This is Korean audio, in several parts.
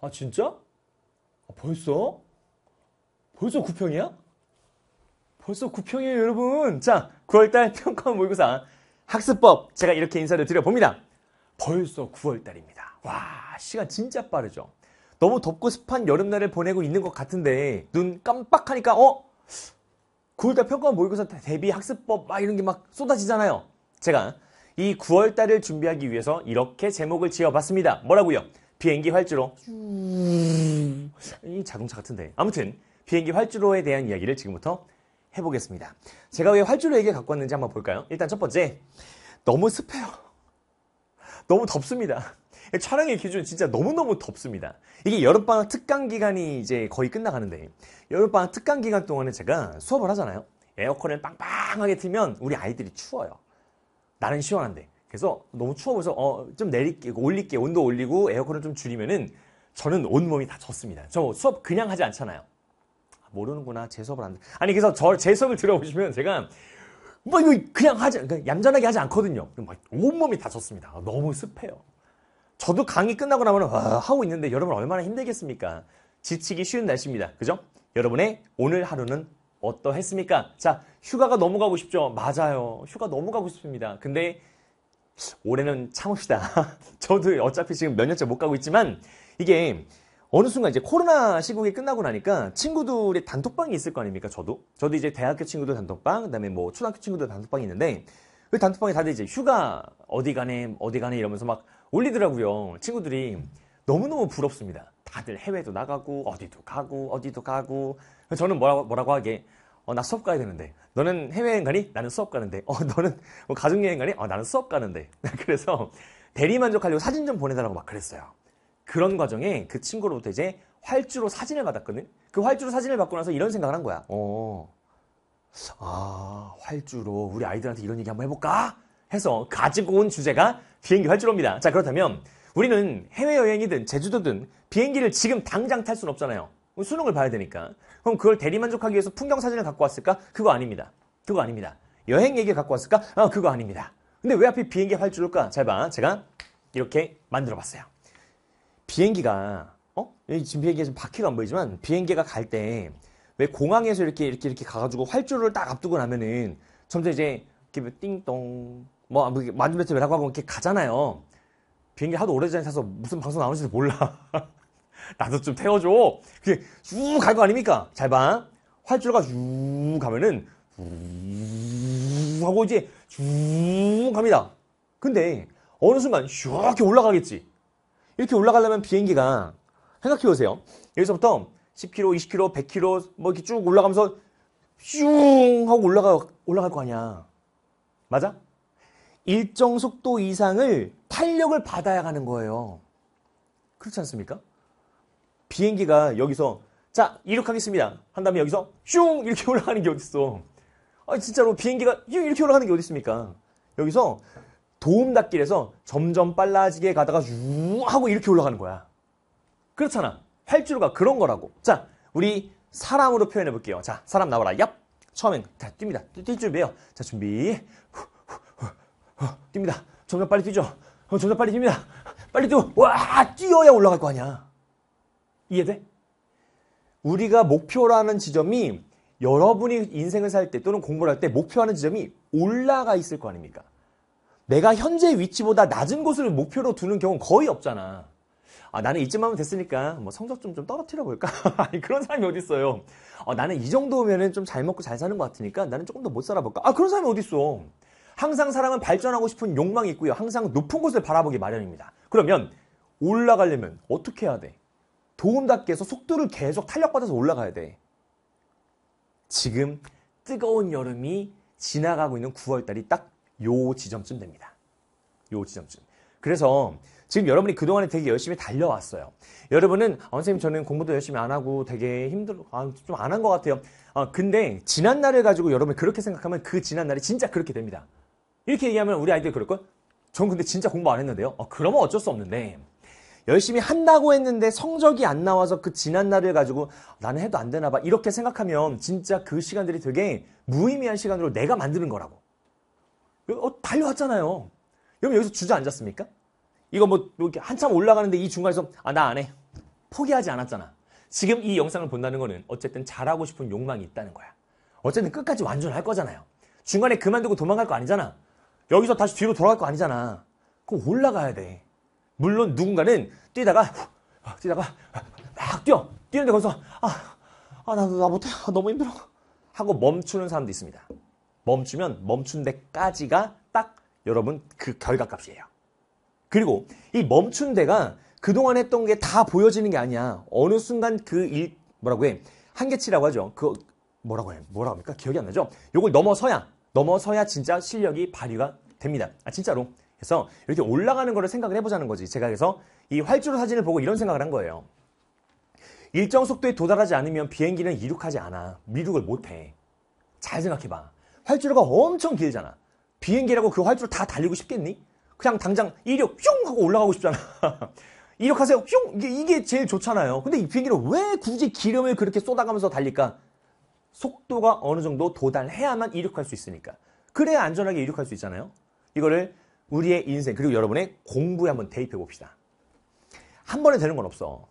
아 진짜? 아, 벌써? 벌써 9평이야? 벌써 9평이에요 여러분 자 9월달 평가 모의고사 학습법 제가 이렇게 인사를 드려봅니다 벌써 9월달입니다 와 시간 진짜 빠르죠 너무 덥고 습한 여름날을 보내고 있는 것 같은데 눈 깜빡하니까 어? 9월달 평가 모의고사 대비 학습법 막 이런 게 막 쏟아지잖아요 제가 이 9월달을 준비하기 위해서 이렇게 제목을 지어봤습니다 뭐라고요? 비행기 활주로. 이 자동차 같은데. 아무튼 비행기 활주로에 대한 이야기를 지금부터 해보겠습니다. 제가 왜 활주로 얘기 갖고 왔는지 한번 볼까요? 일단 첫 번째, 너무 습해요. 너무 덥습니다. 촬영의 기준 진짜 너무너무 덥습니다. 이게 여름방학 특강 기간이 이제 거의 끝나가는데 여름방학 특강 기간 동안에 제가 수업을 하잖아요. 에어컨을 빵빵하게 틀면 우리 아이들이 추워요. 나는 시원한데 그래서 너무 추워 보여서 어, 좀 내릴게 올릴게 온도 올리고 에어컨을 좀 줄이면은 저는 온몸이 다 젖습니다. 저 수업 그냥 하지 않잖아요. 아, 모르는구나. 제 수업을 안 돼. 아니 그래서 저 제 수업을 들어보시면 제가 뭐 이거 그냥 하지 얌전하게 하지 않거든요. 막 온몸이 다 젖습니다. 아, 너무 습해요. 저도 강의 끝나고 나면 와 아, 하고 있는데 여러분 얼마나 힘들겠습니까? 지치기 쉬운 날씨입니다. 그죠? 여러분의 오늘 하루는 어떠했습니까? 자, 휴가가 넘어 가고 싶죠? 맞아요. 휴가 넘어 가고 싶습니다. 근데 올해는 참읍시다. 저도 어차피 지금 몇 년째 못 가고 있지만 이게 어느 순간 이제 코로나 시국이 끝나고 나니까 친구들이 단톡방이 있을 거 아닙니까? 저도 저도 이제 대학교 친구들 단톡방, 그다음에 뭐 초등학교 친구들 단톡방이 있는데 그 단톡방에 다들 이제 휴가 어디 가네 어디 가네 이러면서 막 올리더라고요. 친구들이 너무너무 부럽습니다. 다들 해외도 나가고 어디도 가고 어디도 가고 저는 뭐라고, 뭐라고 하게 어, 나 수업 가야 되는데. 너는 해외여행 가니? 나는 수업 가는데. 어, 너는 뭐 가족여행 가니? 어, 나는 수업 가는데. 그래서 대리만족하려고 사진 좀 보내달라고 막 그랬어요. 그런 과정에 그 친구로부터 이제 활주로 사진을 받았거든. 그 활주로 사진을 받고 나서 이런 생각을 한 거야. 어, 아, 활주로 우리 아이들한테 이런 얘기 한번 해볼까? 해서 가지고 온 주제가 비행기 활주로입니다. 자, 그렇다면 우리는 해외여행이든 제주도든 비행기를 지금 당장 탈 순 없잖아요. 수능을 봐야 되니까. 그럼 그걸 대리만족하기 위해서 풍경 사진을 갖고 왔을까? 그거 아닙니다. 그거 아닙니다. 여행 얘기 를 갖고 왔을까? 아, 그거 아닙니다. 근데 왜 하필 비행기 활주로일까? 잘 봐. 제가 이렇게 만들어 봤어요. 비행기가, 어? 지금 비행기가 지금 바퀴가 안 보이지만 비행기가 갈 때 왜 공항에서 이렇게 이렇게 이렇게 가가지고 활주로를 딱 앞두고 나면은 점점 이제 이렇게 뭐 띵동, 뭐, 만주매트라고 하고 이렇게 가잖아요. 비행기 하도 오래전에 타서 무슨 방송 나오는지도 몰라. 나도 좀 태워줘. 그게 쭉 갈 거 아닙니까? 잘 봐. 활주로가 쭉 가면은 쭉 하고 이제 쭉 갑니다. 근데 어느 순간 슉 이렇게 올라가겠지. 이렇게 올라가려면 비행기가 생각해 보세요. 여기서부터 10km, 20km, 100km 뭐 이렇게 쭉 올라가면서 쭉 하고 올라가 올라갈 거 아니야. 맞아? 일정 속도 이상을 탄력을 받아야 가는 거예요. 그렇지 않습니까? 비행기가 여기서 자 이륙하겠습니다 한 다음에 여기서 슝 이렇게 올라가는 게 어딨어 아 진짜로 비행기가 이렇게 올라가는 게어딨습니까 여기서 도움닫길에서 점점 빨라지게 가다가 유 하고 이렇게 올라가는 거야. 그렇잖아. 활주로가 그런 거라고. 자, 우리 사람으로 표현해 볼게요. 자, 사람 나와라. 얍. 처음엔 다 뜁니다. 뛸 준비해요. 자, 준비. 뜁니다. 점점 빨리 뛰죠. 어, 점점 빨리 뜁니다. 빨리 뛰고 와 뛰어야 올라갈 거 아니야. 이해돼? 우리가 목표라는 지점이 여러분이 인생을 살 때 또는 공부를 할 때 목표하는 지점이 올라가 있을 거 아닙니까? 내가 현재 위치보다 낮은 곳을 목표로 두는 경우는 거의 없잖아. 아, 나는 이쯤 하면 됐으니까 뭐 성적 좀, 좀 떨어뜨려 볼까? 아니, 그런 사람이 어딨어요. 아, 어, 나는 이 정도면은 좀잘 먹고 잘 사는 것 같으니까 나는 조금 더 못 살아볼까? 아, 그런 사람이 어딨어. 항상 사람은 발전하고 싶은 욕망이 있고요. 항상 높은 곳을 바라보기 마련입니다. 그러면 올라가려면 어떻게 해야 돼? 도움답게 해서 속도를 계속 탄력받아서 올라가야 돼. 지금 뜨거운 여름이 지나가고 있는 9월달이 딱 요 지점쯤 됩니다. 요 지점쯤. 그래서 지금 여러분이 그동안에 되게 열심히 달려왔어요. 여러분은 아, 선생님 저는 공부도 열심히 안 하고 되게 힘들어 아, 좀 안 한 것 같아요. 아, 근데 지난 날을 가지고 여러분이 그렇게 생각하면 그 지난 날이 진짜 그렇게 됩니다. 이렇게 얘기하면 우리 아이들 그럴걸? 전 근데 진짜 공부 안 했는데요. 아, 그러면 어쩔 수 없는데 열심히 한다고 했는데 성적이 안 나와서 그 지난 날을 가지고 나는 해도 안 되나 봐. 이렇게 생각하면 진짜 그 시간들이 되게 무의미한 시간으로 내가 만드는 거라고. 어, 달려왔잖아요. 여러분 여기서 주저앉았습니까? 이거 뭐, 뭐 이렇게 한참 올라가는데 이 중간에서 아, 나 안 해. 포기하지 않았잖아. 지금 이 영상을 본다는 거는 어쨌든 잘하고 싶은 욕망이 있다는 거야. 어쨌든 끝까지 완전할 거잖아요. 중간에 그만두고 도망갈 거 아니잖아. 여기서 다시 뒤로 돌아갈 거 아니잖아. 그럼 올라가야 돼. 물론 누군가는 뛰다가 아, 뛰다가 막 뛰어 뛰는데 거기서 아 아나나 나 못해 아, 너무 힘들어 하고 멈추는 사람도 있습니다. 멈추면 멈춘 데까지가 딱 여러분 그 결과값이에요. 그리고 이 멈춘 데가 그동안 했던 게 다 보여지는 게 아니야. 어느 순간 그 일, 뭐라고 해? 한계치라고 하죠. 그, 뭐라고 해? 뭐라고 합니까? 기억이 안 나죠? 요걸 넘어서야, 넘어서야 진짜 실력이 발휘가 됩니다. 아, 진짜로. 그래서 이렇게 올라가는 거를 생각을 해보자는 거지. 제가 그래서 이 활주로 사진을 보고 이런 생각을 한 거예요. 일정 속도에 도달하지 않으면 비행기는 이륙하지 않아. 미륙을 못해. 잘 생각해봐. 활주로가 엄청 길잖아. 비행기라고 그 활주로 다 달리고 싶겠니? 그냥 당장 이륙 뿅 하고 올라가고 싶잖아. 이륙하세요. 뿅! 이게, 이게 제일 좋잖아요. 근데 이 비행기를 왜 굳이 기름을 그렇게 쏟아가면서 달릴까? 속도가 어느 정도 도달해야만 이륙할 수 있으니까. 그래야 안전하게 이륙할 수 있잖아요. 이거를 우리의 인생 그리고 여러분의 공부에 한번 대입해 봅시다. 한 번에 되는 건 없어.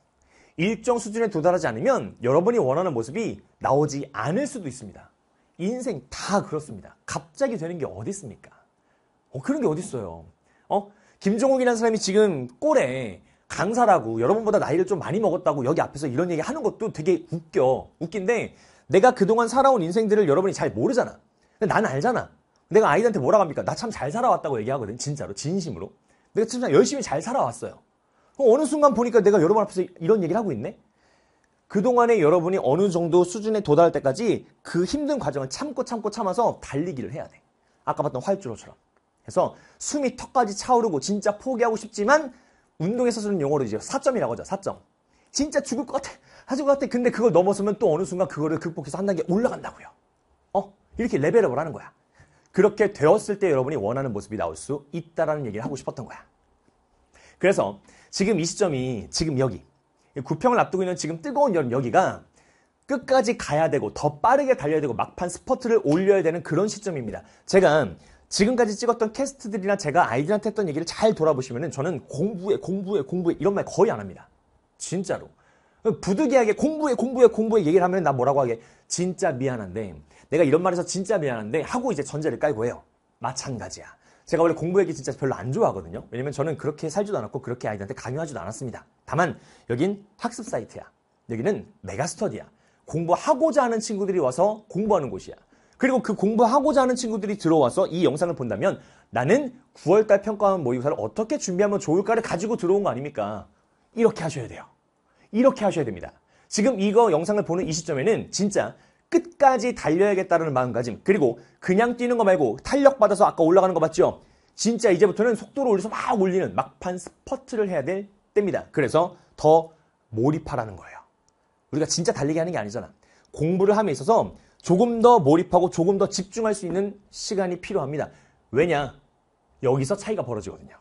일정 수준에 도달하지 않으면 여러분이 원하는 모습이 나오지 않을 수도 있습니다. 인생 다 그렇습니다. 갑자기 되는 게 어디 있습니까? 어, 그런 게 어디 있어요? 어? 김종욱이라는 사람이 지금 꼴에 강사라고 여러분보다 나이를 좀 많이 먹었다고 여기 앞에서 이런 얘기 하는 것도 되게 웃겨. 웃긴데 내가 그동안 살아온 인생들을 여러분이 잘 모르잖아. 난 알잖아. 내가 아이들한테 뭐라고 합니까? 나 참 잘 살아왔다고 얘기하거든. 진짜로. 진심으로. 내가 진짜 열심히 잘 살아왔어요. 어느 순간 보니까 내가 여러분 앞에서 이런 얘기를 하고 있네? 그동안에 여러분이 어느 정도 수준에 도달할 때까지 그 힘든 과정을 참고 참고 참아서 달리기를 해야 돼. 아까 봤던 활주로처럼. 그래서 숨이 턱까지 차오르고 진짜 포기하고 싶지만 운동에서 쓰는 용어로 이제 4점이라고 하죠. 4점. 진짜 죽을 것 같아. 하실 것 같아. 근데 그걸 넘어서면 또 어느 순간 그거를 극복해서 한 단계 올라간다고요. 어? 이렇게 레벨업을 하는 거야. 그렇게 되었을 때 여러분이 원하는 모습이 나올 수 있다라는 얘기를 하고 싶었던 거야. 그래서 지금 이 시점이 지금 여기 구평을 앞두고 있는 지금 뜨거운 여름 여기가 끝까지 가야 되고 더 빠르게 달려야 되고 막판 스퍼트를 올려야 되는 그런 시점입니다. 제가 지금까지 찍었던 캐스트들이나 제가 아이들한테 했던 얘기를 잘 돌아보시면 저는 공부에 공부에 공부에 이런 말 거의 안 합니다. 진짜로. 부득이하게 공부해 공부해 공부해 얘기를 하면 나 뭐라고 하게 진짜 미안한데 내가 이런 말해서 진짜 미안한데 하고 이제 전제를 깔고 해요. 마찬가지야. 제가 원래 공부 얘기 진짜 별로 안 좋아하거든요. 왜냐면 저는 그렇게 살지도 않았고 그렇게 아이들한테 강요하지도 않았습니다. 다만 여긴 학습 사이트야. 여기는 메가스터디야. 공부하고자 하는 친구들이 와서 공부하는 곳이야. 그리고 그 공부하고자 하는 친구들이 들어와서 이 영상을 본다면 나는 9월달 평가원 모의고사를 어떻게 준비하면 좋을까를 가지고 들어온 거 아닙니까? 이렇게 하셔야 돼요. 이렇게 하셔야 됩니다. 지금 이거 영상을 보는 이 시점에는 진짜 끝까지 달려야겠다는 마음가짐 그리고 그냥 뛰는 거 말고 탄력받아서 아까 올라가는 거 봤죠? 진짜 이제부터는 속도를 올려서 막 올리는 막판 스퍼트를 해야 될 때입니다. 그래서 더 몰입하라는 거예요. 우리가 진짜 달리기 하는 게 아니잖아. 공부를 함에 있어서 조금 더 몰입하고 조금 더 집중할 수 있는 시간이 필요합니다. 왜냐? 여기서 차이가 벌어지거든요.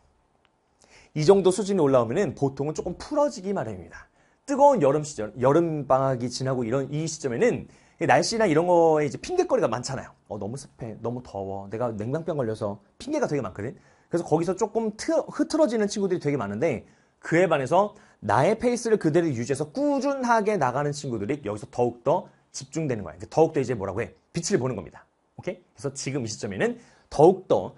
이 정도 수준이 올라오면 보통은 조금 풀어지기 마련입니다. 뜨거운 여름 시절, 여름 방학이 지나고 이런 이 시점에는 날씨나 이런 거에 이제 핑계거리가 많잖아요. 어, 너무 습해, 너무 더워, 내가 냉방병 걸려서 핑계가 되게 많거든. 그래서 거기서 조금 트, 흐트러지는 친구들이 되게 많은데 그에 반해서 나의 페이스를 그대로 유지해서 꾸준하게 나가는 친구들이 여기서 더욱더 집중되는 거야. 그 더욱더 이제 뭐라고 해? 빛을 보는 겁니다. 오케이? 그래서 지금 이 시점에는 더욱더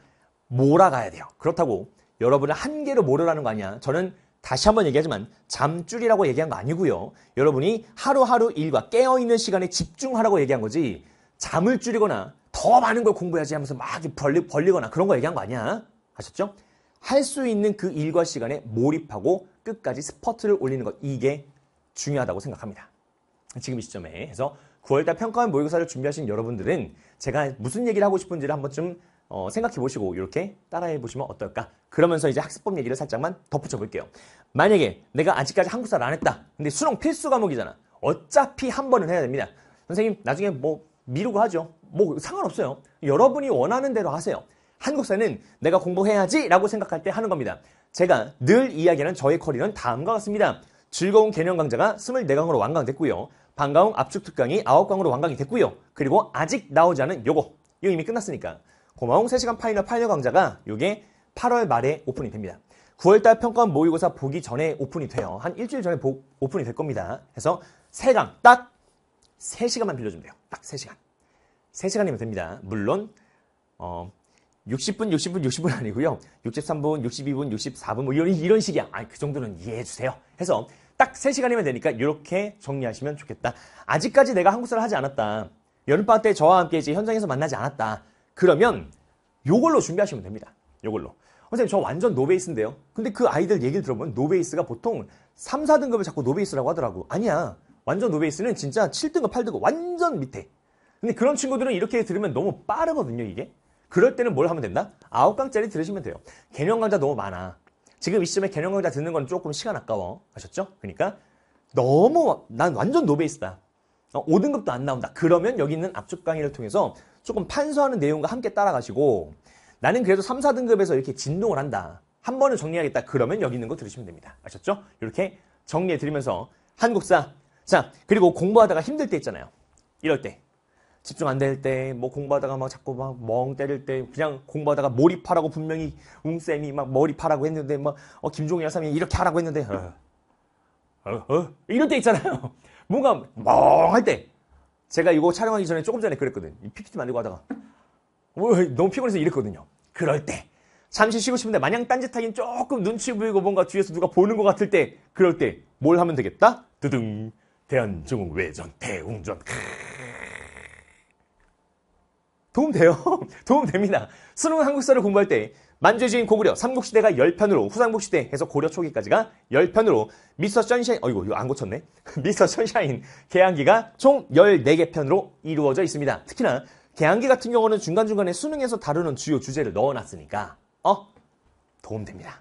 몰아가야 돼요. 그렇다고 여러분을 한계로 몰으라는 거 아니야. 저는 다시 한 번 얘기하지만 잠줄이라고 얘기한 거 아니고요. 여러분이 하루하루 일과 깨어있는 시간에 집중하라고 얘기한 거지 잠을 줄이거나 더 많은 걸 공부해야지 하면서 막 벌리, 벌리거나 그런 거 얘기한 거 아니야. 아셨죠? 할 수 있는 그 일과 시간에 몰입하고 끝까지 스퍼트를 올리는 것 이게 중요하다고 생각합니다. 지금 이 시점에 해서 9월달 평가원 모의고사를 준비하신 여러분들은 제가 무슨 얘기를 하고 싶은지를 한번쯤 어, 생각해 보시고 이렇게 따라해 보시면 어떨까? 그러면서 이제 학습법 얘기를 살짝만 덧붙여 볼게요. 만약에 내가 아직까지 한국사를 안 했다. 근데 수능 필수 과목이잖아. 어차피 한 번은 해야 됩니다. 선생님 나중에 뭐 미루고 하죠. 뭐 상관없어요. 여러분이 원하는 대로 하세요. 한국사는 내가 공부해야지라고 생각할 때 하는 겁니다. 제가 늘 이야기하는 저의 커리는 다음과 같습니다. 즐거운 개념 강좌가 24강으로 완강됐고요. 반가운 압축 특강이 9강으로 완강이 됐고요. 그리고 아직 나오지 않은 요거. 이거 이미 끝났으니까. 고마움 3시간 파이널 파이널 강좌가 이게 8월 말에 오픈이 됩니다. 9월달 평가원 모의고사 보기 전에 오픈이 돼요. 한 일주일 전에 보, 오픈이 될 겁니다. 그래서 3강 딱 3시간만 빌려주면 돼요. 딱 3시간. 3시간이면 됩니다. 물론 어, 60분, 60분, 60분 아니고요. 63분, 62분, 64분 뭐 이런 이런 식이야. 아니 그 정도는 이해해 주세요. 해서 딱 3시간이면 되니까 이렇게 정리하시면 좋겠다. 아직까지 내가 한국사를 하지 않았다. 여름방학 때 저와 함께 이제 현장에서 만나지 않았다. 그러면 요걸로 준비하시면 됩니다. 요걸로. 선생님 저 완전 노베이스인데요. 근데 그 아이들 얘기를 들어보면 노베이스가 보통 3, 4등급을 자꾸 노베이스라고 하더라고. 아니야. 완전 노베이스는 진짜 7등급, 8등급 완전 밑에. 근데 그런 친구들은 이렇게 들으면 너무 빠르거든요, 이게. 그럴 때는 뭘 하면 된다? 9강짜리 들으시면 돼요. 개념 강좌 너무 많아. 지금 이 시점에 개념 강좌 듣는 건 조금 시간 아까워. 아셨죠? 그러니까 너무 난 완전 노베이스다. 어, 5등급도 안 나온다. 그러면 여기 있는 압축 강의를 통해서 조금 판서하는 내용과 함께 따라가시고 나는 그래도 3, 4등급에서 이렇게 진동을 한다. 한 번은 정리하겠다. 그러면 여기 있는 거 들으시면 됩니다. 아셨죠? 이렇게 정리해 드리면서 한국사. 자, 그리고 공부하다가 힘들 때 있잖아요. 이럴 때. 집중 안 될 때, 뭐 공부하다가 막 자꾸 막 멍 때릴 때, 그냥 공부하다가 몰입하라고 분명히 웅쌤이 막 몰입하라고 했는데, 막, 뭐, 어, 김종희 여사님이 이렇게 하라고 했는데, 어, 어, 어, 이럴 때 있잖아요. 뭔가 멍할 때, 제가 이거 촬영하기 전에 조금 전에 그랬거든. 이 PPT 만들고 하다가 뭐, 너무 피곤해서 이랬거든요. 그럴 때 잠시 쉬고 싶은데 마냥 딴짓하긴 조금 눈치 보이고 뭔가 뒤에서 누가 보는 것 같을 때 그럴 때 뭘 하면 되겠다? 드등 대한중국 외전 대웅전 도움 돼요. 도움 됩니다. 수능 한국사를 공부할 때 만주인 고구려 삼국시대가 10편으로 후삼국시대에서 고려 초기까지가 10편으로 미스터 션샤인 어이구 이거 안 고쳤네 미스터 션샤인 개항기가 총 14개 편으로 이루어져 있습니다 특히나 개항기 같은 경우는 중간중간에 수능에서 다루는 주요 주제를 넣어놨으니까 어? 도움됩니다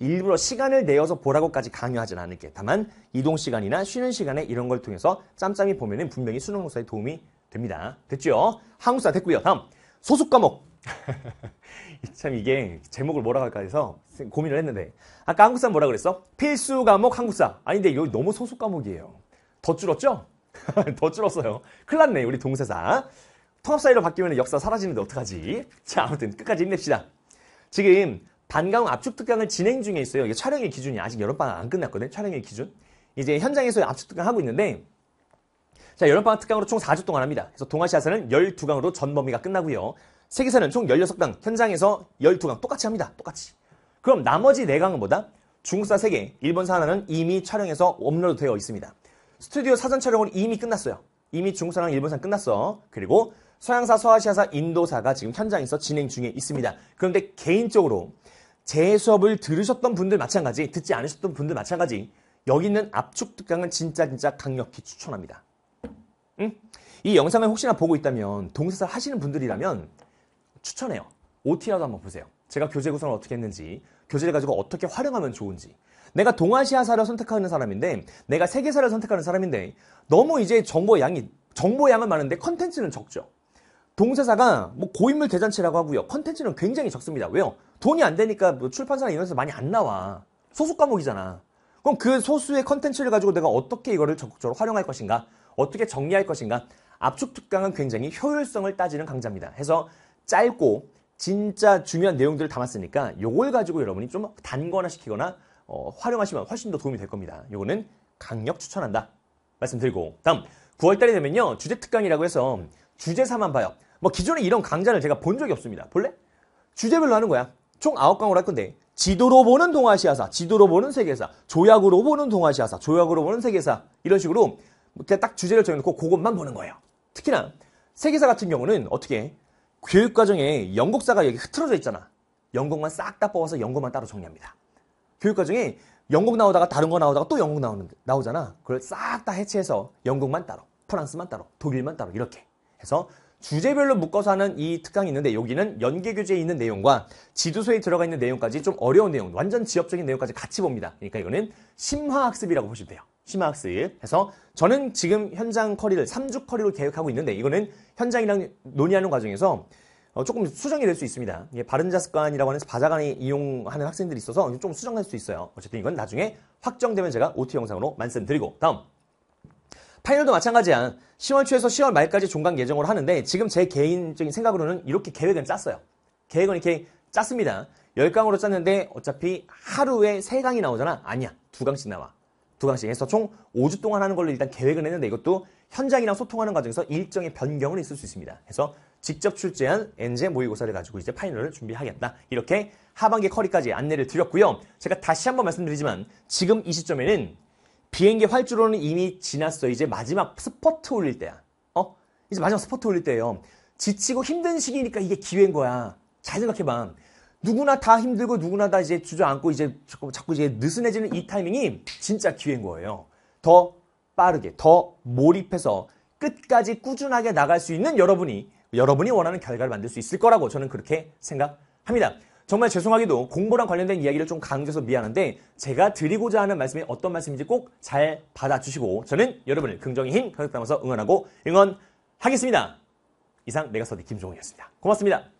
일부러 시간을 내어서 보라고까지 강요하진 않을게 다만 이동 시간이나 쉬는 시간에 이런 걸 통해서 짬짬이 보면 은 분명히 수능고사에 도움이 됩니다 됐죠? 항우사 됐고요 다음 소속 과목 참 이게 제목을 뭐라고 할까 해서 고민을 했는데 아까 한국사 뭐라 그랬어? 필수 과목 한국사 아닌데 여기 너무 소속 과목이에요 더 줄었죠? 더 줄었어요 큰일 났네 우리 동사사 통합사회로 바뀌면 역사 사라지는데 어떡하지? 자 아무튼 끝까지 힘냅시다 지금 반가운 압축 특강을 진행 중에 있어요 이게 촬영의 기준이 아직 여름방학 안 끝났거든 촬영의 기준 이제 현장에서 압축 특강 하고 있는데 자, 여름방학 특강으로 총 4주 동안 합니다. 그래서 동아시아사는 12강으로 전 범위가 끝나고요. 세계사는 총 16강, 현장에서 12강 똑같이 합니다. 똑같이. 그럼 나머지 4강은 뭐다? 중국사 3개, 일본사 하나는 이미 촬영해서 업로드 되어 있습니다. 스튜디오 사전 촬영은 이미 끝났어요. 이미 중국사랑 일본사 끝났어. 그리고 서양사, 서아시아사, 인도사가 지금 현장에서 진행 중에 있습니다. 그런데 개인적으로 제 수업을 들으셨던 분들 마찬가지, 듣지 않으셨던 분들 마찬가지, 여기 있는 압축 특강은 진짜 진짜 강력히 추천합니다. 응? 이 영상을 혹시나 보고 있다면, 동사사 하시는 분들이라면 추천해요. OT라도 한번 보세요. 제가 교재 구성을 어떻게 했는지, 교재를 가지고 어떻게 활용하면 좋은지. 내가 동아시아사를 선택하는 사람인데, 내가 세계사를 선택하는 사람인데, 너무 이제 정보 양이, 정보 양은 많은데 컨텐츠는 적죠. 동세사가 뭐 고인물 대잔치라고 하고요. 컨텐츠는 굉장히 적습니다. 왜요? 돈이 안 되니까 뭐 출판사나 이런서 데 많이 안 나와. 소수 과목이잖아. 그럼 그 소수의 컨텐츠를 가지고 내가 어떻게 이거를 적극적으로 활용할 것인가? 어떻게 정리할 것인가? 압축 특강은 굉장히 효율성을 따지는 강좌입니다. 해서 짧고 진짜 중요한 내용들을 담았으니까 요걸 가지고 여러분이 좀단거화 시키거나 어, 활용하시면 훨씬 더 도움이 될 겁니다. 요거는 강력 추천한다. 말씀드리고 다음 9월달이 되면요 주제 특강이라고 해서 주제사만 봐요. 뭐 기존에 이런 강좌를 제가 본 적이 없습니다. 볼래? 주제별로 하는 거야. 총 9강으로 할 건데 지도로 보는 동아시아사, 지도로 보는 세계사, 조약으로 보는 동아시아사, 조약으로 보는 세계사 이런 식으로 딱 주제를 정해놓고 그것만 보는 거예요. 특히나 세계사 같은 경우는 어떻게 교육과정에 영국사가 여기 흐트러져 있잖아. 영국만 싹 다 뽑아서 영국만 따로 정리합니다. 교육과정에 영국 나오다가 다른 거 나오다가 또 영국 나오는, 나오잖아. 그걸 싹 다 해체해서 영국만 따로, 프랑스만 따로, 독일만 따로 이렇게 해서 주제별로 묶어서 하는 이 특강이 있는데 여기는 연계교재에 있는 내용과 지도서에 들어가 있는 내용까지 좀 어려운 내용, 완전 지엽적인 내용까지 같이 봅니다. 그러니까 이거는 심화학습이라고 보시면 돼요. 심화학습 해서 저는 지금 현장 커리를 3주 커리로 계획하고 있는데 이거는 현장이랑 논의하는 과정에서 어, 조금 수정이 될 수 있습니다. 바른자습관이라고 하는 바자관이 이용하는 학생들이 있어서 좀 수정할 수 있어요. 어쨌든 이건 나중에 확정되면 제가 OT 영상으로 말씀드리고 다음 파이널도 마찬가지야. 10월 초에서 10월 말까지 종강 예정으로 하는데 지금 제 개인적인 생각으로는 이렇게 계획은 짰어요. 계획은 이렇게 짰습니다. 10강으로 짰는데 어차피 하루에 3강이 나오잖아. 아니야. 2강씩 나와. 두 강씩 해서 총 5주 동안 하는 걸로 일단 계획은 했는데 이것도 현장이랑 소통하는 과정에서 일정의 변경은 있을 수 있습니다. 그래서 직접 출제한 엔제 모의고사를 가지고 이제 파이널을 준비하겠다. 이렇게 하반기 커리까지 안내를 드렸고요. 제가 다시 한번 말씀드리지만 지금 이 시점에는 비행기 활주로는 이미 지났어. 이제 마지막 스포트 올릴 때야. 어? 이제 마지막 스포트 올릴 때예요. 지치고 힘든 시기니까 이게 기회인 거야. 잘 생각해봐. 누구나 다 힘들고 누구나 다 이제 주저앉고 이제 자꾸, 자꾸 이제 느슨해지는 이 타이밍이 진짜 기회인 거예요. 더 빠르게, 더 몰입해서 끝까지 꾸준하게 나갈 수 있는 여러분이 여러분이 원하는 결과를 만들 수 있을 거라고 저는 그렇게 생각합니다. 정말 죄송하게도 공부랑 관련된 이야기를 좀 강조해서 미안한데 제가 드리고자 하는 말씀이 어떤 말씀인지 꼭 잘 받아주시고 저는 여러분을 긍정의 힘 가득 담아서 응원하고 응원하겠습니다. 이상 메가서디 김종훈이었습니다. 고맙습니다.